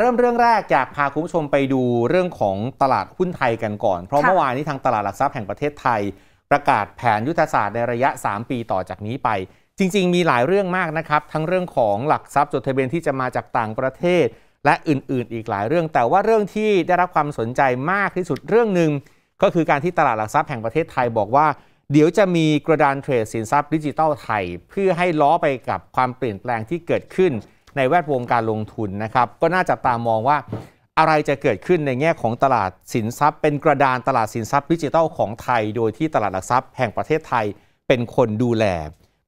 เริ่มเรื่องแรกอยากพาคุณผู้ชมไปดูเรื่องของตลาดหุ้นไทยกันก่อน เพราะเมื่อวานนี้ทางตลาดหลักทรัพย์แห่งประเทศไทย ประกาศแผนยุทธศาสตร์ในระยะ 3 ปีต่อจากนี้ไป จริง ๆ มีหลายเรื่องมากนะครับทั้งเรื่องของหลักทรัพย์จดทะเบียนที่จะมาจากต่างประเทศ และอื่นๆอีกหลายเรื่อง แต่ว่าเรื่องที่ได้รับความสนใจมากที่สุดเรื่องหนึ่งก็คือการที่ตลาดหลักทรัพย์แห่งประเทศไทยบอกว่า เดี๋ยวจะมีกระดานเทรดสินทรัพย์ดิจิทัลไทยเพื่อให้ล้อไปกับความเปลี่ยนแปลงที่เกิดขึ้นในแวดวงการลงทุนนะครับก็น่าจะตามองว่าอะไรจะเกิดขึ้นในแง่ของตลาดสินทรัพย์ เป็นกระดานตลาดสินทรัพย์ ดิจิทัลของไทยโดยที่ตลาดหลักทรัพย์แห่งประเทศไทยเป็นคนดูแล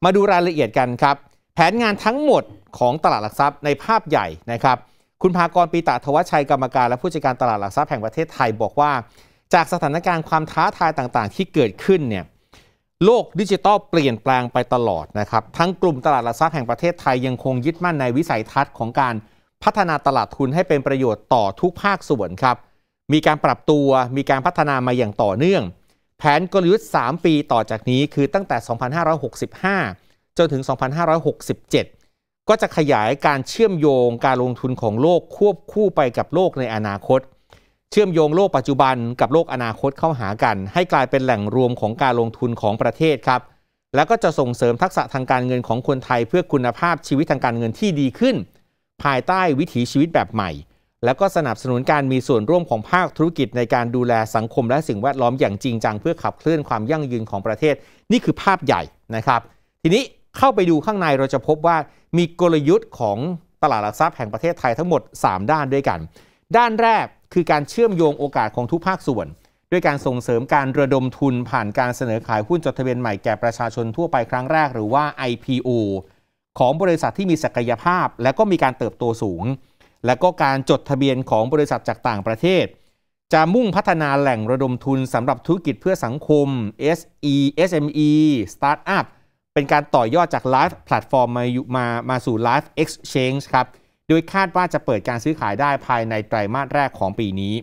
มาดูรายละเอียดกันครับ แผนงานทั้งหมดของตลาดหลักทรัพย์ในภาพใหญ่นะครับคุณภากรปีตะทวชัยกรรมการ และผู้จัดการตลาดหลักทรัพย์แห่งประเทศไทยบอกว่าจากสถานการณ์ความท้าทายต่างๆ ที่เกิดขึ้นเนี่ยโลกดิจิตอลเปลี่ยนแปลงไปตลอดนะครับทั้งกลุ่มตลาดหลักทรัพย์แห่งประเทศไทยยังคงยึดมั่นในวิสัยทัศน์ของการพัฒนาตลาดทุนให้เป็นประโยชน์ต่อทุกภาคส่วนครับ มีการปรับตัวมีการพัฒนามาอย่างต่อเนื่อง แผนกลยุทธ์ 3 ปีต่อจากนี้คือตั้งแต่ 2565 จนถึง 2567 ก็จะขยายการเชื่อมโยงการลงทุนของโลกควบคู่ไปกับโลกในอนาคตเชื่อมโยงโลกปัจจุบันกับโลกอนาคตเข้าหากัน ให้กลายเป็นแหล่งรวมของการลงทุนของประเทศครับ แล้วก็จะส่งเสริมทักษะทางการเงินของคนไทยเพื่อคุณภาพชีวิตทางการเงินที่ดีขึ้น ภายใต้วิถีชีวิตแบบใหม่ แล้วก็สนับสนุนการมีส่วนร่วมของภาคธุรกิจในการดูแลสังคมและสิ่งแวดล้อมอย่างจริงจังเพื่อขับเคลื่อนความยั่งยืนของประเทศ นี่คือภาพใหญ่นะครับ ทีนี้เข้าไปดูข้างในเราจะพบว่ามีกลยุทธ์ของตลาดหลักทรัพย์แห่งประเทศไทยทั้งหมด 3 ด้านด้วยกัน ด้านแรกคือการเชื่อมโยงโอกาสของทุกภาคส่วน ด้วยการส่งเสริมการระดมทุนผ่านการเสนอขายหุ้นจดทะเบียนใหม่แก่ประชาชนทั่วไปครั้งแรกหรือว่า IPO ของบริษัทที่มีศักยภาพ และก็มีการเติบโตสูง และก็การจดทะเบียนของบริษัทจากต่างประเทศ จะมุ่งพัฒนาแหล่งระดมทุนสำหรับธุรกิจเพื่อสังคม SE SME Startup เป็นการต่อยอดจาก Live Platform มามามาสู่ Live Exchange ครับโดยคาดว่าจะเปิดการซื้อขายได้ภายในไตรมาสแรกของปีนี้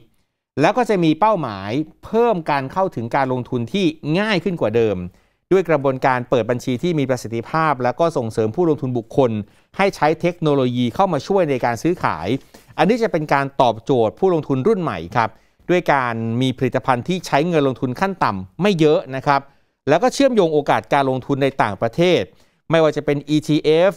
แล้วก็จะมีเป้าหมาย เพิ่มการเข้าถึงการลงทุนที่ง่ายขึ้นกว่าเดิม ด้วยกระบวนการเปิดบัญชีที่มีประสิทธิภาพ แล้วก็ส่งเสริมผู้ลงทุนบุคคล ให้ใช้เทคโนโลยีเข้ามาช่วยในการซื้อขาย อันนี้จะเป็นการตอบโจทย์ผู้ลงทุนรุ่นใหม่ครับ ด้วยการมีผลิตภัณฑ์ที่ใช้เงินลงทุนขั้นต่ำไม่เยอะนะครับ แล้วก็เชื่อมโยงโอกาสการลงทุนในต่างประเทศ ไม่ว่าจะเป็น ETF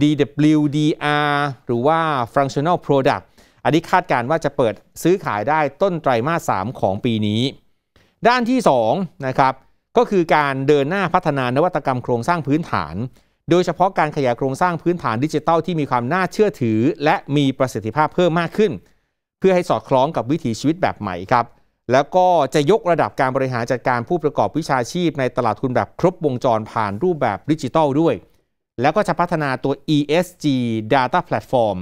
DWDR หรือว่า Functional Product อันนี้คาดการว่าจะเปิดซื้อขายได้ต้นไตรมาส3ของปีนี้ ด้านที่2นะครับก็คือการเดินหน้าพัฒนานวัตกรรมโครงสร้างพื้นฐาน โดยเฉพาะการขยายโครงสร้างพื้นฐานดิจิทัลที่มีความน่าเชื่อถือ และมีประสิทธิภาพเพิ่มมากขึ้น เพื่อให้สอดคล้องกับวิถีชีวิตแบบใหม่ครับแล้วก็จะยกระดับการบริหารจัดการผู้ประกอบวิชาชีพในตลาดทุนแบบครบวงจรผ่านรูปแบบดิจิทัลด้วยแล้วก็จะพัฒนาตัว ESG Data Platform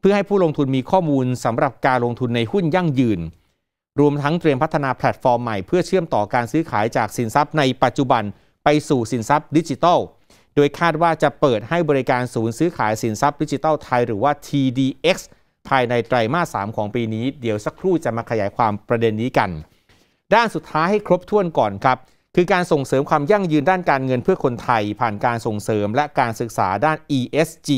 เพื่อให้ผู้ลงทุนมีข้อมูลสำหรับการลงทุนในหุ้นยั่งยืน รวมทั้งเตรียมพัฒนาแพลตฟอร์มใหม่เพื่อเชื่อมต่อการซื้อขายจากสินทรัพย์ในปัจจุบัน ไปสู่สินทรัพย์ดิจิทัล โดยคาดว่าจะเปิดให้บริการศูนย์ซื้อขายสินทรัพย์ดิจิทัลไทยหรือว่า TDX ภายในไตรมาส3ของปีนี้ เดี๋ยวสักครู่จะมาขยายความประเด็นนี้กัน ด้านสุดท้ายให้ครบถ้วนก่อนครับคือการส่งเสริมความยั่งยืนด้านการเงินเพื่อคนไทยผ่านการส่งเสริมและการศึกษาด้าน ESG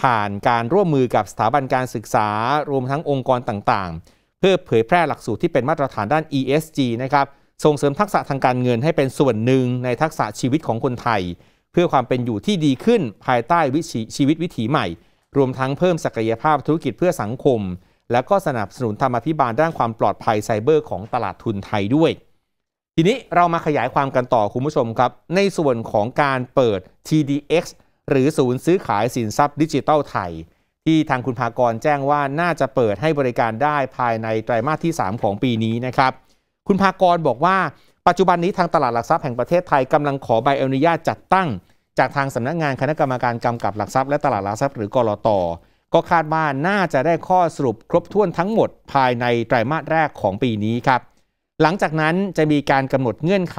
ผ่านการร่วมมือกับสถาบันการศึกษา รวมทั้งองค์กรต่าง ๆ เพื่อเผยแพร่หลักสูตรที่เป็นมาตรฐานด้าน ESG นะครับ ส่งเสริมทักษะทางการเงินให้เป็นส่วนหนึ่งในทักษะชีวิตของคนไทย เพื่อความเป็นอยู่ที่ดีขึ้นภายใต้วิชีชีวิตวิถีใหม่ รวมทั้งเพิ่มศักยภาพธุรกิจเพื่อสังคม และก็สนับสนุนธรรมพิบาลด้านความปลอดภัยไซเบอร์ของตลาดทุนไทยด้วยทีนี้เรามาขยายความกันต่อคุณผู้ชมครับ ในส่วนของการเปิด TDX หรือศูนย์ซื้อขายสินทรัพย์ดิจิทัลไทย ที่ทางคุณภากรแจ้งว่าน่าจะเปิดให้บริการได้ภายในไตรมาสที่ 3 ของปีนี้นะครับ คุณภากรบอกว่าปัจจุบันนี้ทางตลาดหลักทรัพย์แห่งประเทศไทยกำลังขอใบอนุญาตจัดตั้ง จากทางสำนักงานคณะกรรมการกำกับหลักทรัพย์และตลาดหลักทรัพย์หรือกรอตก็คาดว่าน่าจะได้ข้อสรุปครบถ้วนทั้งหมดภายในไตรมาสแรกของปีนี้ครับหลังจากนั้นจะมีการกำหนดเงื่อนไข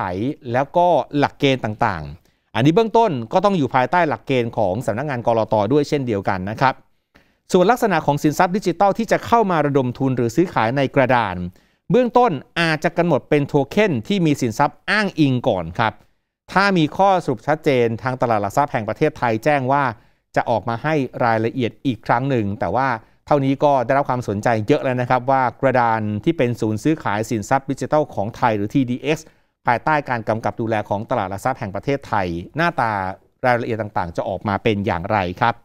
แล้วก็หลักเกณฑ์ต่างๆ อันนี้เบื้องต้นก็ต้องอยู่ภายใต้หลักเกณฑ์ของสำนักงงานกรอตอด้วยเช่นเดียวกันนะครับ ส่วนลักษณะของสินทรัพย์ดิจิทัลที่จะเข้ามาระดมทุนหรือซื้อขายในกระดาน เบื้องต้นอาจจะกำหนดเป็นโทเค็นที่มีสินทรัพย์อ้างอิงก่อนครับ ถ้ามีข้อสรุปชัดเจนทางตลาดหลักทรัพย์แห่งประเทศไทยแจ้งว่า จะออกมาให้รายละเอียดอีกครั้งหนึ่ง แต่ว่าเท่านี้ก็ได้รับความสนใจเยอะแล้วนะครับว่ากระดานที่เป็นศูนย์ซื้อขายสินทรัพย์ดิจิทัลของไทยหรือ TDX ภายใต้การกำกับดูแลของตลาดหลักทรัพย์แห่งประเทศไทย หน้าตารายละเอียดต่างๆ จะออกมาเป็นอย่างไรครับ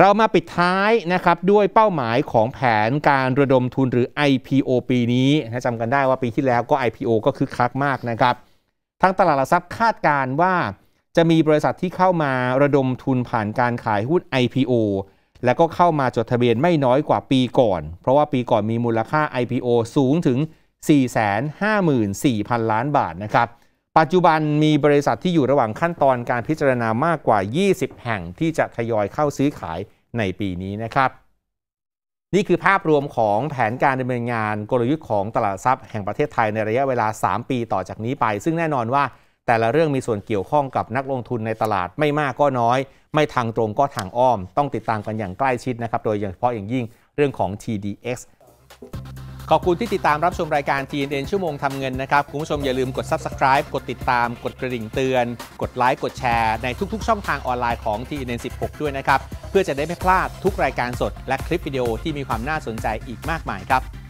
เรามาปิดท้ายนะครับด้วยเป้าหมายของแผนการระดมทุนหรือ IPO ปีนี้นะจำกันได้ว่าปีที่แล้วก็ IPO ก็คึกคักมากนะครับทางตลาดหลักทรัพย์คาดการว่า จะมีบริษัทที่เข้ามาระดมทุนผ่านการขายหุ้น IPO และก็เข้ามาจดทะเบียนไม่น้อยกว่าปีก่อน เพราะว่าปีก่อนมีมูลค่า IPO สูงถึง 454,000 ล้านบาทนะครับ ปัจจุบันมีบริษัทที่อยู่ระหว่างขั้นตอนการพิจารณามากกว่า 20 แห่งที่จะทยอยเข้าซื้อขายในปีนี้นะครับ นี่คือภาพรวมของแผนการดำเนินงานกลยุทธ์ของตลาดทรัพย์แห่งประเทศไทยในระยะเวลา 3 ปีต่อจากนี้ไป ซึ่งแน่นอนว่าแต่ละเรื่องมีส่วนเกี่ยวข้องกับนักลงทุนในตลาดไม่มากก็น้อย ไม่ทางตรงก็ทางอ้อม ต้องติดตามกันอย่างใกล้ชิดนะครับ โดยเฉพาะอย่างยิ่งเรื่องของ TDX ขอบคุณที่ติดตามรับชมรายการ TNN ชั่วโมงทำเงินนะครับ คุณผู้ชมอย่าลืมกด subscribe กดติดตามกดกระดิ่งเตือน กดไลค์กดแชร์ในทุกๆ ช่องทางออนไลน์ของ TNN 16ด้วยนะครับเพื่อจะได้ไม่พลาดทุกรายการสดและคลิปวิดีโอที่มีความน่าสนใจอีกมากมายครับ